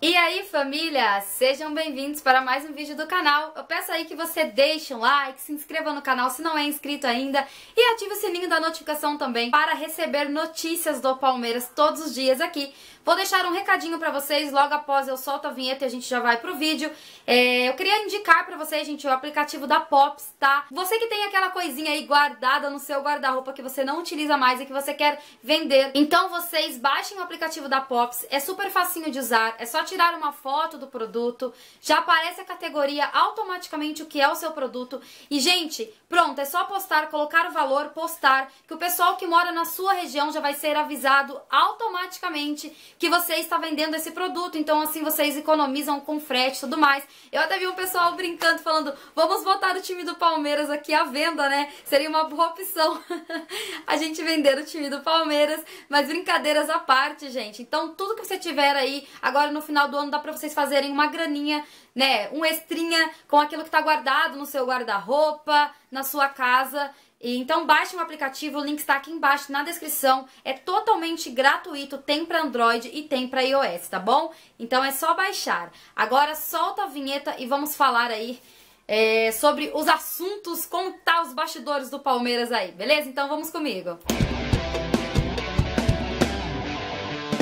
E aí família, sejam bem-vindos para mais um vídeo do canal. Eu peço aí que você deixe um like, se inscreva no canal se não é inscrito ainda e ative o sininho da notificação também para receber notícias do Palmeiras todos os dias aqui. Vou deixar um recadinho para vocês logo após eu solto a vinheta e a gente já vai pro vídeo. É, eu queria indicar para vocês, gente, o aplicativo da Pops, tá? Você que tem aquela coisinha aí guardada no seu guarda-roupa que você não utiliza mais e que você quer vender, então vocês baixem o aplicativo da Pops, é super facinho de usar, é só tirar uma foto do produto, já aparece a categoria automaticamente o que é o seu produto. E, gente, pronto, é só postar, colocar o valor, postar, que o pessoal que mora na sua região já vai ser avisado automaticamente que você está vendendo esse produto. Então, assim, vocês economizam com frete e tudo mais. Eu até vi um pessoal brincando, falando, vamos botar o time do Palmeiras aqui à venda, né? Seria uma boa opção a gente vender o time do Palmeiras. Mas brincadeiras à parte, gente. Então, tudo que você tiver aí agora no final final do ano dá pra vocês fazerem uma graninha, né? Um extrinha com aquilo que tá guardado no seu guarda-roupa, na sua casa. E, então baixe o aplicativo, o link está aqui embaixo na descrição. É totalmente gratuito, tem para Android e tem para iOS, tá bom? Então é só baixar. Agora solta a vinheta e vamos falar aí é, sobre os assuntos, contar os bastidores do Palmeiras aí, beleza? Então vamos comigo.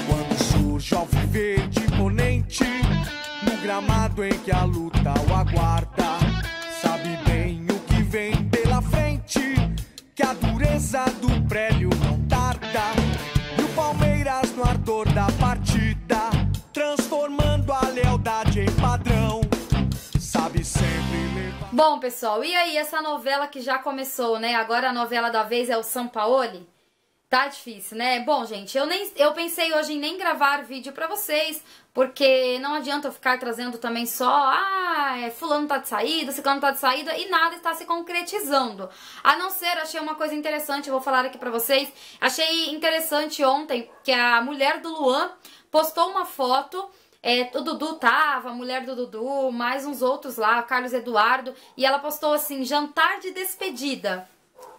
Quando surge verde noite, no gramado em que a luta o aguarda. Sabe bem o que vem pela frente, que a dureza do prédio não tarda. E o Palmeiras no ardor da partida, transformando a lealdade em padrão. Sabe sempre levar... Bom, pessoal, e aí essa novela que já começou, né? Agora a novela da vez é o São Paulo Tá difícil, né? Bom, gente, eu, nem, eu pensei hoje em nem gravar vídeo pra vocês, porque não adianta eu ficar trazendo também só, ah, é, fulano tá de saída, ciclano tá de saída, e nada está se concretizando. A não ser, achei uma coisa interessante, eu vou falar aqui pra vocês. Achei interessante ontem que a mulher do Luan postou uma foto... É, o Dudu tava, a mulher do Dudu, mais uns outros lá, Carlos Eduardo, e ela postou assim, jantar de despedida.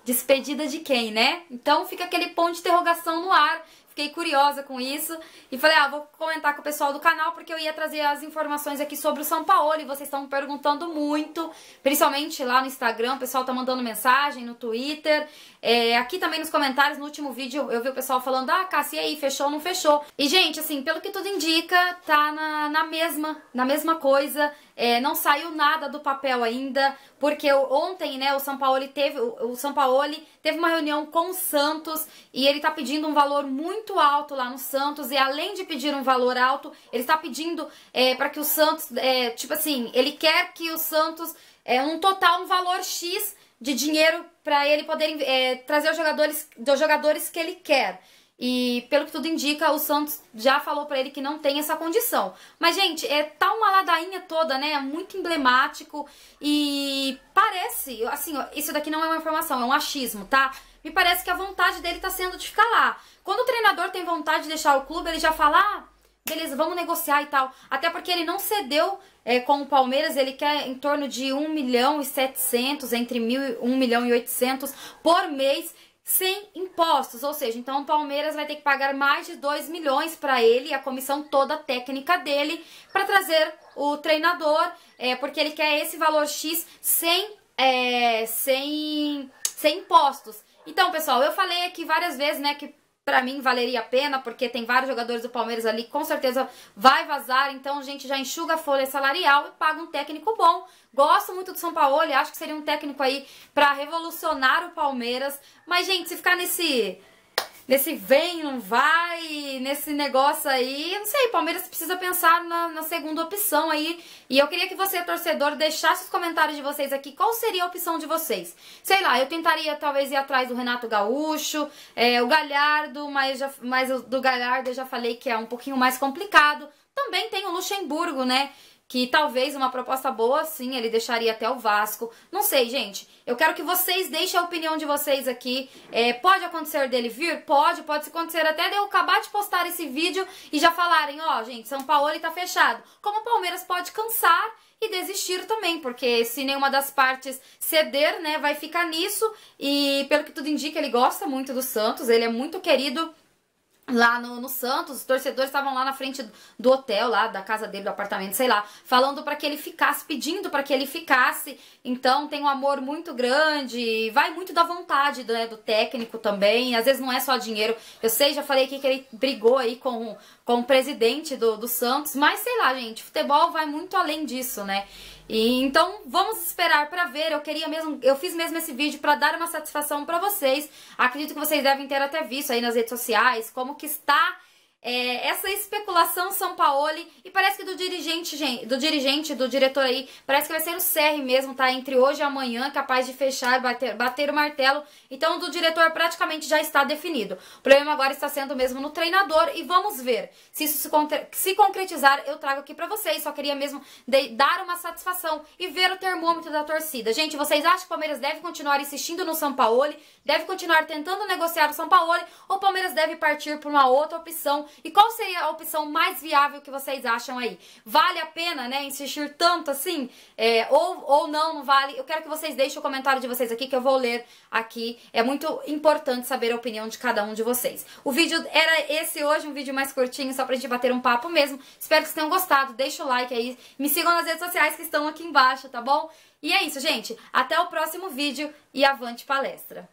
Despedida de quem, né? Então fica aquele ponto de interrogação no ar. Fiquei curiosa com isso e falei, ah, vou comentar com o pessoal do canal porque eu ia trazer as informações aqui sobre o São Paulo e vocês estão perguntando muito, principalmente lá no Instagram, o pessoal tá mandando mensagem, no Twitter, é, aqui também nos comentários, no último vídeo eu vi o pessoal falando, ah, Cassi, aí, fechou ou não fechou? E, gente, assim, pelo que tudo indica, tá na, na mesma, na mesma coisa, é, não saiu nada do papel ainda, porque ontem, né, o São Paulo teve, o, o São Paulo teve uma reunião com o Santos e ele está pedindo um valor muito alto lá no Santos. E além de pedir um valor alto, ele está pedindo é, para que o Santos, é, tipo assim, ele quer que o Santos é, um total, um valor X de dinheiro para ele poder é, trazer os jogadores, dos jogadores que ele quer. E pelo que tudo indica, o Santos já falou para ele que não tem essa condição. Mas, gente, é tá uma ladainha toda, né? É muito emblemático e parece, assim, ó, isso daqui não é uma informação, é um achismo, tá? Me parece que a vontade dele tá sendo de ficar lá. Quando o treinador tem vontade de deixar o clube, ele já fala, ah, beleza, vamos negociar e tal. Até porque ele não cedeu é, com o Palmeiras, ele quer em torno de 1 milhão e 700, entre mil, 1 milhão e 800 por mês sem impostos, ou seja, então o Palmeiras vai ter que pagar mais de 2 milhões para ele, a comissão toda técnica dele, para trazer o treinador, é, porque ele quer esse valor X sem, é, sem, sem impostos. Então, pessoal, eu falei aqui várias vezes, né, que para mim valeria a pena, porque tem vários jogadores do Palmeiras ali, com certeza vai vazar, então a gente já enxuga a folha salarial e paga um técnico bom. Gosto muito do São Paulo, e acho que seria um técnico aí para revolucionar o Palmeiras, mas gente, se ficar nesse nesse vem, não vai, nesse negócio aí. não sei, Palmeiras precisa pensar na, na, segunda opção aí. E eu queria que você, torcedor, deixasse os comentários de vocês aqui. Qual seria a opção de vocês? Sei lá, eu tentaria talvez ir atrás do Renato Gaúcho, é, o Galhardo, mas, já, mas do Galhardo eu já falei que é um pouquinho mais complicado. Também tem o Luxemburgo, né? que talvez uma proposta boa, sim, ele deixaria até o Vasco. Não sei, gente. Eu quero que vocês deixem a opinião de vocês aqui. É, pode acontecer dele vir? Pode, pode acontecer até de eu acabar de postar esse vídeo e já falarem, ó, oh, gente, São Paulo está fechado. Como o Palmeiras pode cansar e desistir também, porque se nenhuma das partes ceder, né, vai ficar nisso. E pelo que tudo indica, ele gosta muito do Santos, ele é muito querido lá no, no, Santos, os torcedores estavam lá na frente do hotel, lá da casa dele, do apartamento, sei lá, falando para que ele ficasse, pedindo para que ele ficasse. Então tem um amor muito grande, vai muito da vontade do, né, do técnico também. Às vezes não é só dinheiro. Eu sei, já falei aqui que ele brigou aí com, com o presidente do, do Santos, mas sei lá, gente, futebol vai muito além disso, né? E, então vamos esperar para ver. Eu queria mesmo, eu fiz mesmo esse vídeo para dar uma satisfação para vocês. Acredito que vocês devem ter até visto aí nas redes sociais como que está é, essa especulação São Paulo e parece que do dirigente, do dirigente, do diretor aí, parece que vai ser o CR mesmo, tá? Entre hoje e amanhã, capaz de fechar, bater, bater o martelo. Então, do diretor praticamente já está definido. O problema agora está sendo mesmo no treinador e vamos ver se isso se, se concretizar. Eu trago aqui para vocês, só queria mesmo dar uma satisfação e ver o termômetro da torcida. Gente, vocês acham que o Palmeiras deve continuar insistindo no São Paulo? Deve continuar tentando negociar o São Paulo? Ou o Palmeiras deve partir por uma outra opção? e qual seria a opção mais viável que vocês acham aí. Vale a pena, né, insistir tanto assim? É, ou, ou não, não vale? Eu quero que vocês deixem o comentário de vocês aqui, que eu vou ler aqui. É muito importante saber a opinião de cada um de vocês. O vídeo era esse hoje, um vídeo mais curtinho, só pra gente bater um papo mesmo. Espero que vocês tenham gostado, deixa o like aí, me sigam nas redes sociais que estão aqui embaixo, tá bom? E é isso, gente. Até o próximo vídeo e avante palestra!